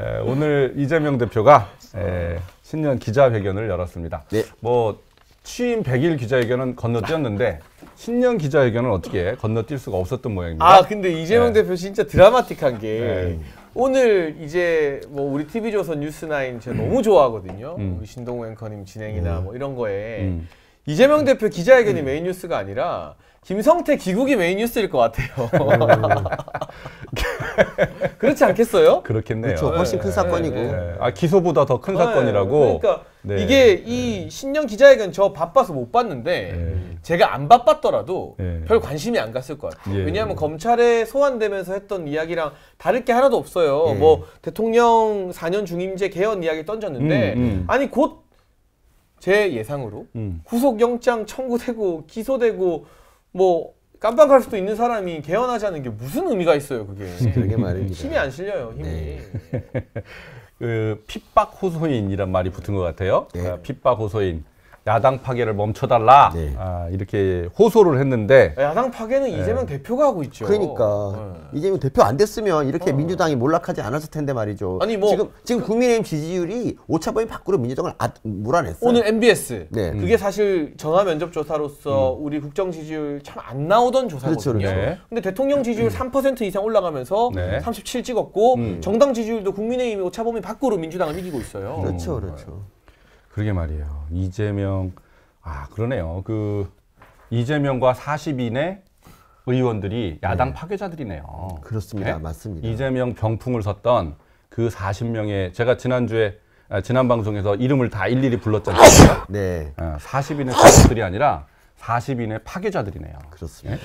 에, 예, 오늘 이재명 대표가 에, 예, 신년 기자회견을 열었습니다. 네. 뭐 취임 100일 기자회견은 건너뛰었는데 신년 기자회견은 어떻게 건너뛸 수가 없었던 모양입니다. 아 근데 이재명 네. 대표 진짜 드라마틱한 게 네. 오늘 이제 뭐 우리 TV조선 뉴스나인 제가 음. 너무 좋아하거든요. 음. 우리 신동우 앵커님 진행이나 음. 뭐 이런 거에 음. 이재명 대표 기자회견이 음. 메인 뉴스가 아니라 김성태 기국이 메인 뉴스일 것 같아요. 음. 그렇지 않겠어요? 그렇겠네요. 그렇죠. 훨씬 큰 네. 사건이고. 네. 네. 아 기소보다 더 큰 사건이라고. 그러니까 이게 이 신년 기자회견 저 바빠서 못 봤는데 제가 안 바빴더라도 별 관심이 안 갔을 것 같아요. 예. 왜냐하면 검찰에 소환되면서 했던 이야기랑 다를 게 하나도 없어요. 예. 뭐 대통령 4년 중임제 개헌 이야기 던졌는데 음, 음. 아니 곧 제 예상으로 음. 구속영장 청구되고 기소되고 뭐 깜빡할 수도 있는 사람이 개헌하지 않는 게 무슨 의미가 있어요, 그게. 네, 그게 말입니다. 힘이 안 실려요, 힘이. 네. 네. 그 핍박 호소인이란 말이 붙은 것 같아요. 네. 핍박 호소인. 야당 파괴를 멈춰달라 네. 아, 이렇게 호소를 했는데 아, 야당 파괴는 네. 이재명 대표가 하고 있죠. 그러니까 네. 이재명 대표 안 됐으면 이렇게 어. 민주당이 몰락하지 않았을 텐데 말이죠. 아니 뭐 지금 지금 그 국민의힘 지지율이 오차범위 밖으로 민주당을 아, 몰아냈어요. 오늘 MBS 네. 그게 사실 전화 면접 조사로서 음. 우리 국정 지지율 참 안 나오던 조사거든요. 그렇죠, 그렇죠. 네. 근데 대통령 지지율 3% 음. 이상 올라가면서 37 찍었고 음. 정당 지지율도 국민의힘 오차범위 밖으로 민주당을 이기고 있어요. 그렇죠, 음. 그렇죠. 그러게 말이에요. 이재명 아 그러네요. 그 이재명과 40인의 의원들이 야당 네. 파괴자들이네요. 그렇습니다. 네? 맞습니다. 이재명 병풍을 섰던 그 40명의 제가 지난주에 아, 지난 방송에서 이름을 다 일일이 불렀잖아요. 네. 아, 40인의 가족들이 아니라 40인의 파괴자들이네요. 그렇습니다. 네?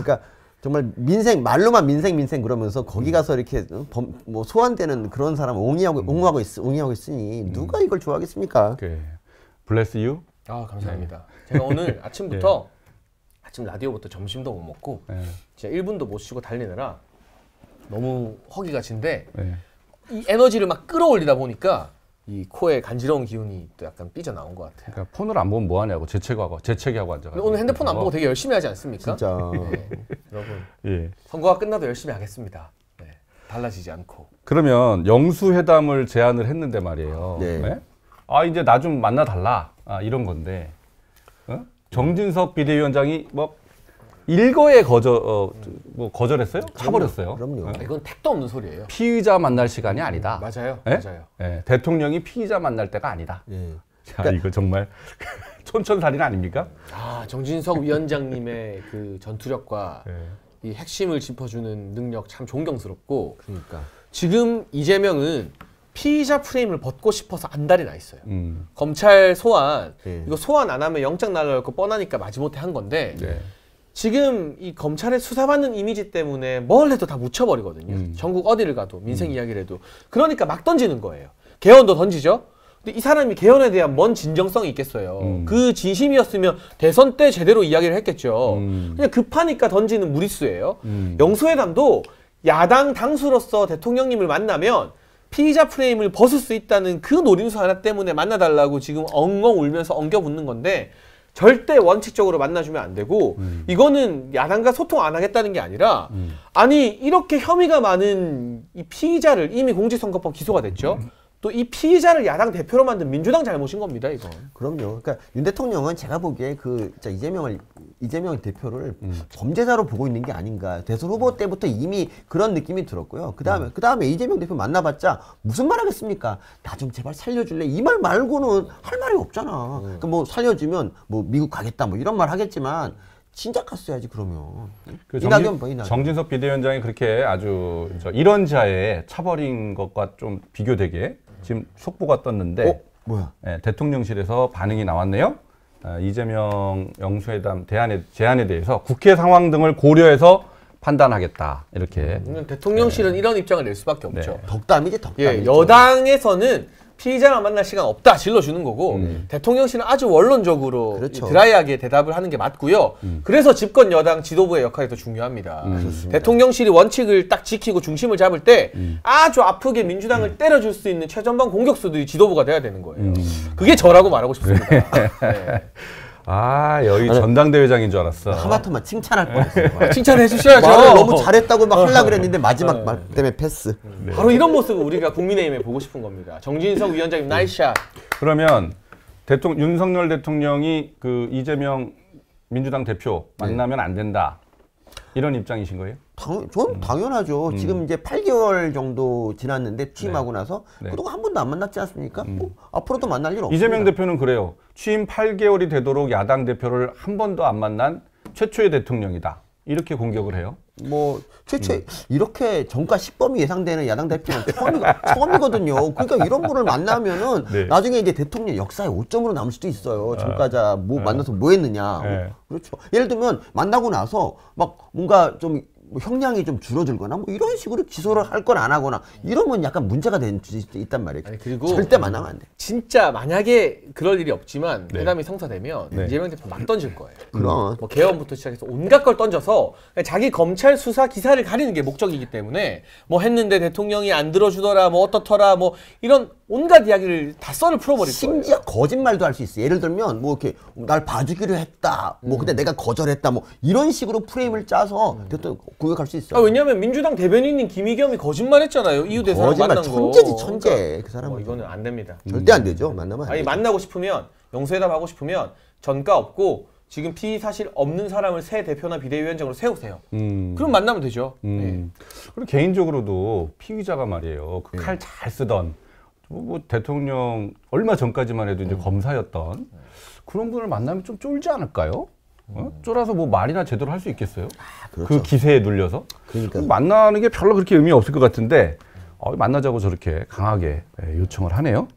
그러니까 정말 민생 말로만 민생 민생 그러면서 거기 음. 가서 이렇게 어, 범, 뭐 소환되는 그런 사람 옹이하고 음. 옹호하고 있, 옹이하고 있으니 음. 누가 이걸 좋아하겠습니까? 그 블레스 유. 아 감사합니다. 네. 제가 오늘 아침부터 네. 아침 라디오부터 점심도 못 먹고 네. 진짜 1분도 못 쉬고 달리느라 너무 허기가 진데 예. 이 에너지를 막 끌어올리다 보니까 이 코에 간지러운 기운이 또 약간 삐져나온 것 같아요. 그러니까 폰을 안 보면 뭐하냐고 재채기하고 재채기하고 앉아. 오늘 핸드폰 안 뭐. 보고 되게 열심히 하지 않습니까? 진짜. 네, 여러분 예. 선거가 끝나도 열심히 하겠습니다. 네, 달라지지 않고. 그러면 영수회담을 제안을 했는데 말이에요. 네. 네? 아 이제 나 좀 만나달라 아, 이런 건데 어? 정진석 비대위원장이 뭐 일거에 거절 어, 뭐 거절했어요? 차버렸어요. 그럼요. 네. 이건 택도 없는 소리예요. 피의자 만날 시간이 아니다. 맞아요. 예? 맞아요. 예, 대통령이 피의자 만날 때가 아니다. 예. 자, 그러니까- 이거 정말 촌천살인 아닙니까? 아 정진석 위원장님의 그 전투력과 예. 이 핵심을 짚어주는 능력 참 존경스럽고 그러니까. 지금 이재명은 피의자 프레임을 벗고 싶어서 안달이 나 있어요. 음. 검찰 소환 예. 이거 소환 안 하면 영장 날라올 거 뻔하니까 마지못해 한 건데 네. 지금 이 검찰의 수사받는 이미지 때문에 뭘 해도 다 묻혀버리거든요. 음. 전국 어디를 가도 민생 음. 이야기를 해도 그러니까 막 던지는 거예요. 개헌도 던지죠. 근데 이 사람이 개헌에 대한 뭔 진정성이 있겠어요. 음. 그 진심이었으면 대선 때 제대로 이야기를 했겠죠. 음. 그냥 급하니까 던지는 무리수예요. 음. 영수회담도 야당 당수로서 대통령님을 만나면 피의자 프레임을 벗을 수 있다는 그 노림수 하나 때문에 만나달라고 지금 엉엉 울면서 엉겨 붙는 건데 절대 원칙적으로 만나주면 안 되고 음. 이거는 야당과 소통 안 하겠다는 게 아니라 음. 아니 이렇게 혐의가 많은 이 피의자를 이미 공직선거법 기소가 됐죠. 음. 또이 피의자를 야당 대표로 만든 민주당 잘못인 겁니다, 이거 그럼요. 그러니까 윤 대통령은 제가 보기에 그 이재명을 이재명 대표를 음. 범죄자로 보고 있는 게 아닌가. 대선 후보 음. 때부터 이미 그런 느낌이 들었고요. 그다음에 음. 그다음에 이재명 대표 만나봤자 무슨 말 하겠습니까? 나 좀 제발 살려줄래? 이 말 말고는 할 말이 없잖아. 음. 그러니까 뭐 살려주면 뭐 미국 가겠다 뭐 이런 말 하겠지만 진작 갔어야지 그러면. 그 정진, 뭐, 정진석 비대위원장이 그렇게 아주 저 이런 자의 차벌인 것과 좀 비교되게 지금 속보가 떴는데 어? 뭐야? 네, 대통령실에서 반응이 나왔네요. 아, 이재명 영수회담 대안에, 제안에 대해서 국회 상황 등을 고려해서 판단하겠다 이렇게. 음, 대통령실은 네. 이런 입장을 낼 수밖에 없죠. 네. 덕담이지 덕담. 예, 여당에서는 피의자랑 만날 시간 없다 질러주는 거고 음. 대통령실은 아주 원론적으로 그렇죠. 드라이하게 대답을 하는 게 맞고요. 음. 그래서 집권 여당 지도부의 역할이 더 중요합니다. 음. 대통령실이 원칙을 딱 지키고 중심을 잡을 때 음. 아주 아프게 민주당을 음. 때려줄 수 있는 최전방 공격수들이 지도부가 돼야 되는 거예요. 음. 그게 저라고 말하고 싶습니다. 네. 네. 아 여기 아니, 전당대회장인 줄 알았어. 하마터면 칭찬할 뻔했어 네. 칭찬해 주셔야죠. 너무 잘했다고 막 하려 그랬는데 마지막 네. 말 때문에 패스. 네. 바로 이런 모습 우리가 국민의힘에 보고 싶은 겁니다. 정진석 위원장님 나이샷. 네. 그러면 대통령 윤석열 대통령이 그 이재명 민주당 대표 만나면 안 된다. 이런 입장이신 거예요? 당, 전 음. 당연하죠. 음. 지금 이제 8개월 정도 지났는데 취임하고 네. 나서 네. 그동안 한 번도 안 만났지 않습니까? 음. 뭐 앞으로도 만날 일 없어요. 이재명 대표는 그래요. 취임 8개월이 되도록 야당 대표를 한 번도 안 만난 최초의 대통령이다. 이렇게 공격을 해요. 뭐 최초 음. 이렇게 정가 10범이 예상되는 야당 대표는 처음이, 처음이거든요. 그러니까 이런 분을 만나면은 네. 나중에 이제 대통령 역사에5점으로 남을 수도 있어요. 정가자 아. 뭐 아. 만나서 뭐 했느냐. 네. 그렇죠. 예를 들면 만나고 나서 막 뭔가 좀뭐 형량이 좀 줄어들거나 뭐 이런 식으로 기소를 할 건 안 하거나 이러면 약간 문제가 될수 도 있단 말이에요. 아니, 그리고 절대 만나면 안 돼. 진짜 만약에 그럴 일이 없지만 네. 회담이 성사되면 네. 이재명 대표 막 던질 거예요. 그럼 뭐 개헌부터 시작해서 온갖 걸 던져서 자기 검찰 수사 기사를 가리는 게 목적이기 때문에 뭐 했는데 대통령이 안 들어주더라 뭐 어떻더라 뭐 이런 온갖 이야기를 다 썰을 풀어버릴 심지어 거예요. 심지어 거짓말도 할 수 있어. 예를 들면 뭐 이렇게 날 봐주기로 했다. 뭐 음. 근데 내가 거절했다. 뭐 이런 식으로 프레임을 짜서 음. 구역할 수 있어. 요 아, 왜냐하면 민주당 대변인인 김의겸이 거짓말했잖아요. 이유 대사랑 거짓말, 만난 거. 천재지 천재. 그러니까 그 뭐 사람은 어, 이거는 안 됩니다. 음. 절대 안 되죠. 만나면. 아니 되 만나고 싶으면 영수회담 하고 싶으면 전가 없고 지금 피의 사실 없는 사람을 새 대표나 비대위원장으로 세우세요. 음. 그럼 만나면 되죠. 음. 네. 그리고 개인적으로도 피의자가 말이에요. 그 칼잘 네. 쓰던 뭐, 뭐 대통령 얼마 전까지만 해도 이제 음. 검사였던 네. 그런 분을 만나면 좀 쫄지 않을까요? 어? 쫄아서 뭐 말이나 제대로 할 수 있겠어요? 아, 그 그렇죠. 그 기세에 눌려서 그러니까. 만나는 게 별로 그렇게 의미 없을 것 같은데 어, 만나자고 저렇게 강하게 예, 요청을 하네요.